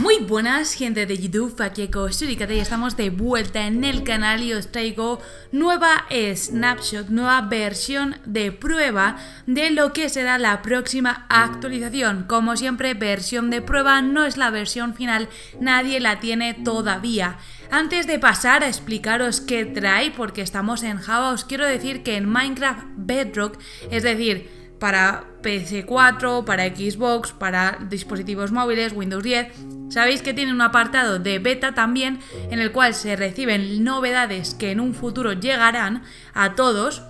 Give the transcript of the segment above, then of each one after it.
Muy buenas gente de YouTube, aquí es y estamos de vuelta en el canal y os traigo nueva snapshot, nueva versión de prueba de lo que será la próxima actualización. Como siempre, versión de prueba no es la versión final, nadie la tiene todavía. Antes de pasar a explicaros qué trae, porque estamos en Java, os quiero decir que en Minecraft Bedrock, es decir, para PC4, para Xbox, para dispositivos móviles, Windows 10. Sabéis que tiene un apartado de beta también en el cual se reciben novedades que en un futuro llegarán a todos.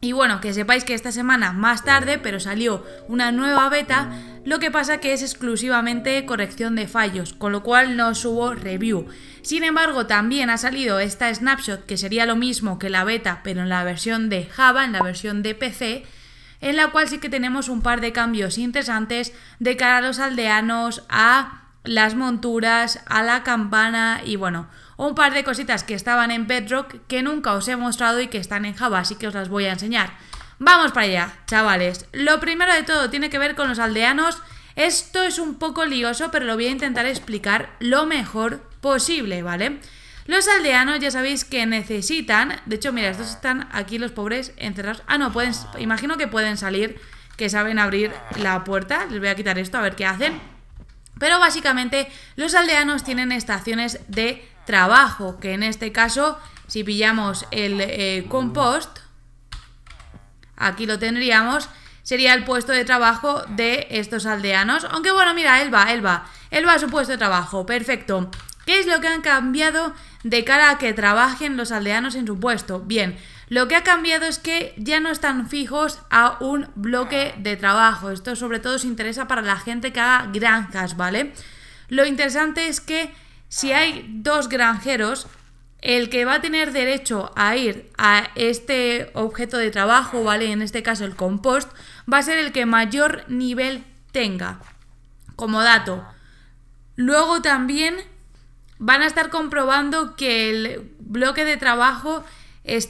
Y bueno, que sepáis que esta semana más tarde, pero salió una nueva beta, lo que pasa que es exclusivamente corrección de fallos, con lo cual no subo review. Sin embargo, también ha salido esta snapshot, que sería lo mismo que la beta, pero en la versión de Java, en la versión de PC, en la cual sí que tenemos un par de cambios interesantes de cara a los aldeanos, a las monturas, a la campana y bueno, un par de cositas que estaban en Bedrock que nunca os he mostrado y que están en Java, así que os las voy a enseñar. Vamos para allá, chavales. Lo primero de todo tiene que ver con los aldeanos. Esto es un poco lioso, pero lo voy a intentar explicar lo mejor posible, ¿vale? vale los aldeanos ya sabéis que necesitan, de hecho, mira, estos están aquí los pobres encerrados. Ah, no, pueden, imagino que pueden salir, que saben abrir la puerta. Les voy a quitar esto a ver qué hacen. Pero básicamente los aldeanos tienen estaciones de trabajo, que en este caso, si pillamos el eh, compost, aquí lo tendríamos, sería el puesto de trabajo de estos aldeanos. Aunque bueno, mira, él va, va Él va a su puesto de trabajo, perfecto. ¿Qué es lo que han cambiado de cara a que trabajen los aldeanos en su puesto. Bien, lo que ha cambiado es que ya no están fijos a un bloque ah. de trabajo. Esto sobre todo se interesa para la gente que haga granjas, ¿vale? Lo interesante es que si ah. hay dos granjeros, el que va a tener derecho a ir a este objeto de trabajo, ah. ¿vale? En este caso el compost, va a ser el que mayor nivel tenga. Como dato. Luego también van a estar comprobando que el bloque de trabajo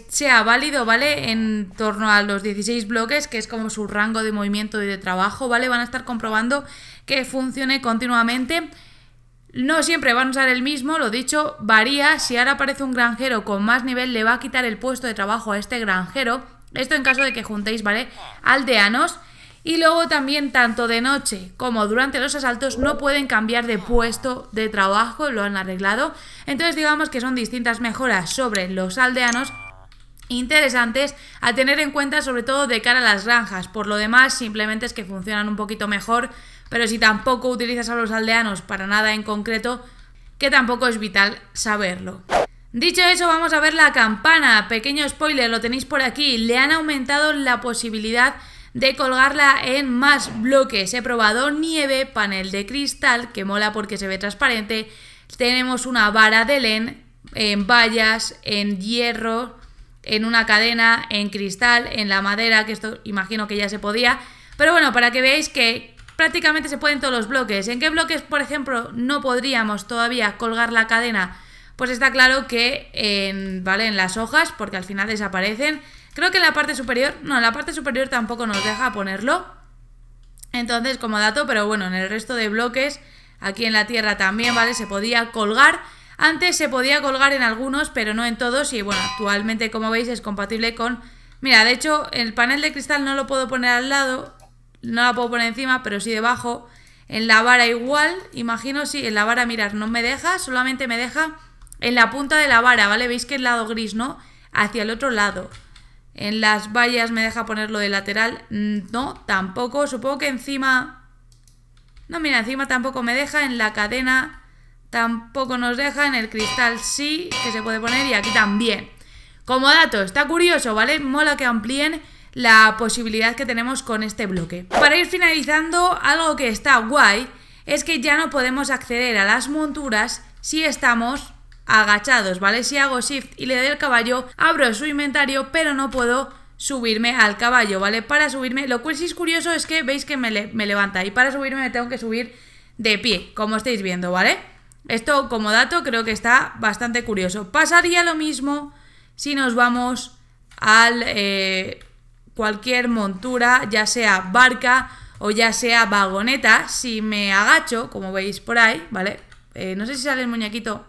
sea válido, ¿vale? En torno a los 16 bloques, que es como su rango de movimiento y de trabajo, ¿vale? Van a estar comprobando que funcione continuamente. No siempre van a usar el mismo, lo dicho, varía. Si ahora aparece un granjero con más nivel, le va a quitar el puesto de trabajo a este granjero. Esto en caso de que juntéis, ¿vale? Aldeanos. Y luego también, tanto de noche como durante los asaltos, no pueden cambiar de puesto de trabajo, lo han arreglado. Entonces digamos que son distintas mejoras sobre los aldeanos interesantes a tener en cuenta sobre todo de cara a las granjas. Por lo demás, simplemente es que funcionan un poquito mejor, pero si tampoco utilizas a los aldeanos para nada en concreto, que tampoco es vital saberlo. Dicho eso, vamos a ver la campana. Pequeño spoiler, lo tenéis por aquí. Le han aumentado la posibilidad de colgarla en más bloques. He probado nieve, panel de cristal, que mola porque se ve transparente. Tenemos una vara de len en vallas, en hierro, en una cadena, en cristal, en la madera, que esto imagino que ya se podía. Pero bueno, para que veáis que prácticamente se pueden todos los bloques. ¿En qué bloques, por ejemplo, no podríamos todavía colgar la cadena? Pues está claro que en, ¿vale? en las hojas, porque al final desaparecen. Creo que en la parte superior, no, en la parte superior tampoco nos deja ponerlo. Entonces, como dato, pero bueno, en el resto de bloques, aquí en la tierra también, ¿vale? Se podía colgar. Antes se podía colgar en algunos, pero no en todos. Y bueno, actualmente, como veis, es compatible con... Mira, de hecho, el panel de cristal no lo puedo poner al lado. No la puedo poner encima, pero sí debajo. En la vara igual, imagino, sí, en la vara, mirar, no me deja, solamente me deja en la punta de la vara, ¿vale? Veis que el lado gris, ¿no? Hacia el otro lado. En las vallas me deja ponerlo de lateral. Mm, no, tampoco. Supongo que encima... No, mira, encima tampoco me deja. En la cadena tampoco nos deja. En el cristal sí, que se puede poner. Y aquí también. Como dato, está curioso, ¿vale? Mola que amplíen la posibilidad que tenemos con este bloque. Para ir finalizando, algo que está guay es que ya no podemos acceder a las monturas si estamos agachados, ¿vale? Si hago shift y le doy al caballo, abro su inventario, pero no puedo subirme al caballo, ¿vale? Para subirme, lo cual sí es curioso es que veis que me, levanta y para subirme me tengo que subir de pie, como estáis viendo, ¿vale? Esto como dato creo que está bastante curioso. Pasaría lo mismo si nos vamos al eh, cualquier montura, ya sea barca o ya sea vagoneta. Si me agacho, como veis por ahí, ¿vale? Eh, no sé si sale el muñequito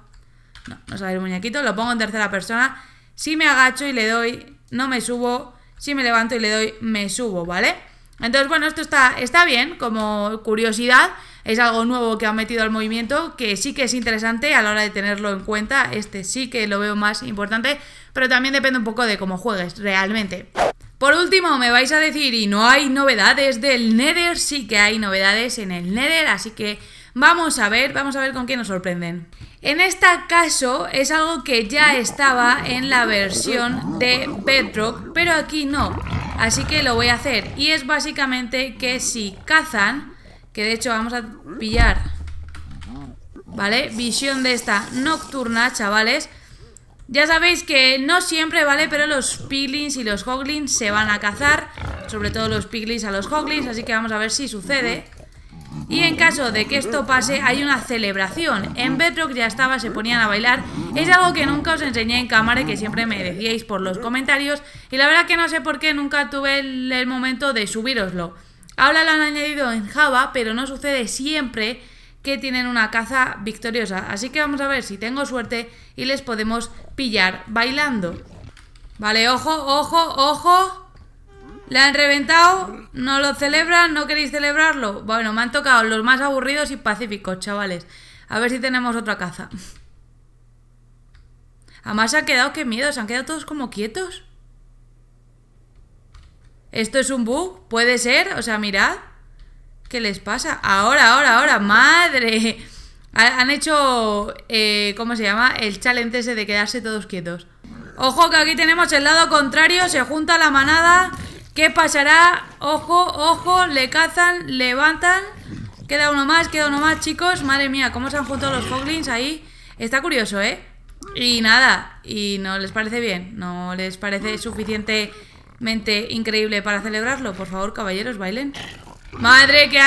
no, no sale el muñequito. Lo pongo en tercera persona. Si me agacho y le doy, no me subo. Si me levanto y le doy, me subo, ¿vale? Entonces, bueno, esto está, está bien como curiosidad. Es algo nuevo que ha metido al movimiento, que sí que es interesante a la hora de tenerlo en cuenta. Este sí que lo veo más importante, pero también depende un poco de cómo juegues realmente. Por último, me vais a decir, y no hay novedades del Nether, sí que hay novedades en el Nether, así que Vamos a ver, vamos a ver con quién nos sorprenden. En este caso es algo que ya estaba en la versión de Bedrock, pero aquí no. Así que lo voy a hacer. Y es básicamente que si cazan, que de hecho vamos a pillar, ¿vale? Visión de esta nocturna, chavales. Ya sabéis que no siempre, ¿vale? Pero los piglins y los hoglins se van a cazar. Sobre todo los piglins a los hoglins, así que vamos a ver si sucede. Y en caso de que esto pase hay una celebración. En Bedrock ya estaba, se ponían a bailar. Es algo que nunca os enseñé en cámara y que siempre me decíais por los comentarios. Y la verdad que no sé por qué nunca tuve el, momento de subiroslo. Ahora lo han añadido en Java, pero no sucede siempre que tienen una caza victoriosa. Así que vamos a ver si tengo suerte y les podemos pillar bailando. Vale, ojo, ojo, ojo. La han reventado, no lo celebran, no queréis celebrarlo. Bueno, me han tocado los más aburridos y pacíficos, chavales. A ver si tenemos otra caza. Además se han quedado, qué miedo, se han quedado todos como quietos. ¿Esto es un bug? ¿Puede ser? O sea, mirad. ¿Qué les pasa? Ahora, ahora, ahora, madre. Han hecho, eh, ¿cómo se llama? El challenge ese de quedarse todos quietos. Ojo que aquí tenemos el lado contrario, se junta la manada ¿Qué pasará? Ojo, ojo, le cazan, levantan. Queda uno más, queda uno más, chicos. Madre mía, cómo se han juntado los foglins ahí. Está curioso, ¿eh? Y nada, y no les parece bien. No les parece suficientemente increíble para celebrarlo. Por favor, caballeros, bailen. Madre que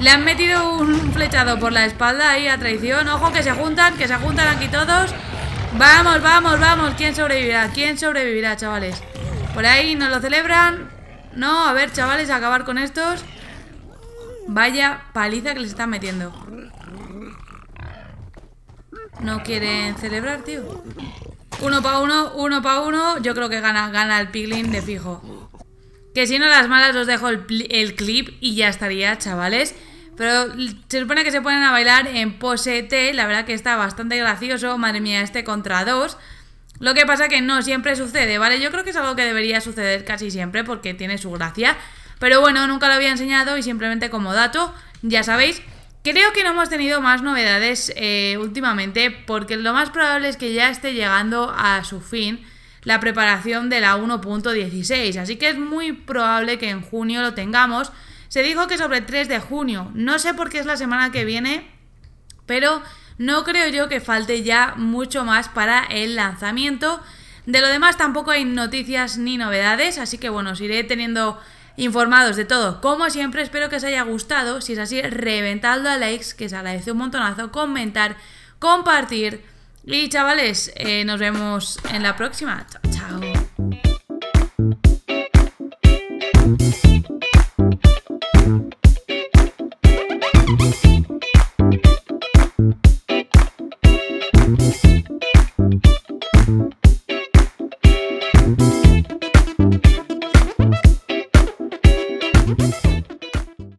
le han metido un flechado por la espalda ahí a traición. Ojo que se juntan, que se juntan aquí todos. Vamos, vamos, vamos. ¿Quién sobrevivirá? ¿Quién sobrevivirá, chavales? Por ahí nos lo celebran. No, a ver, chavales, acabar con estos. Vaya paliza que les están metiendo. No quieren celebrar, tío. Uno para uno, uno para uno. Yo creo que gana, gana el piglin de fijo. Que si no las malas os dejo el, el clip y ya estaría, chavales. Pero se supone que se ponen a bailar en pose T. La verdad que está bastante gracioso. Madre mía, este contra dos. Lo que pasa que no siempre sucede, ¿vale? Yo creo que es algo que debería suceder casi siempre porque tiene su gracia. Pero bueno, nunca lo había enseñado y simplemente como dato, ya sabéis. Creo que no hemos tenido más novedades eh, últimamente porque lo más probable es que ya esté llegando a su fin la preparación de la 1.16. Así que es muy probable que en junio lo tengamos. Se dijo que sobre 3 de junio. No sé por qué es la semana que viene, pero no creo yo que falte ya mucho más para el lanzamiento. De lo demás tampoco hay noticias ni novedades, así que bueno, os iré teniendo informados de todo. Como siempre, espero que os haya gustado. Si es así, reventadlo a likes, que se agradece un montonazo, comentar, compartir. Y chavales, eh, nos vemos en la próxima. Chao, chao.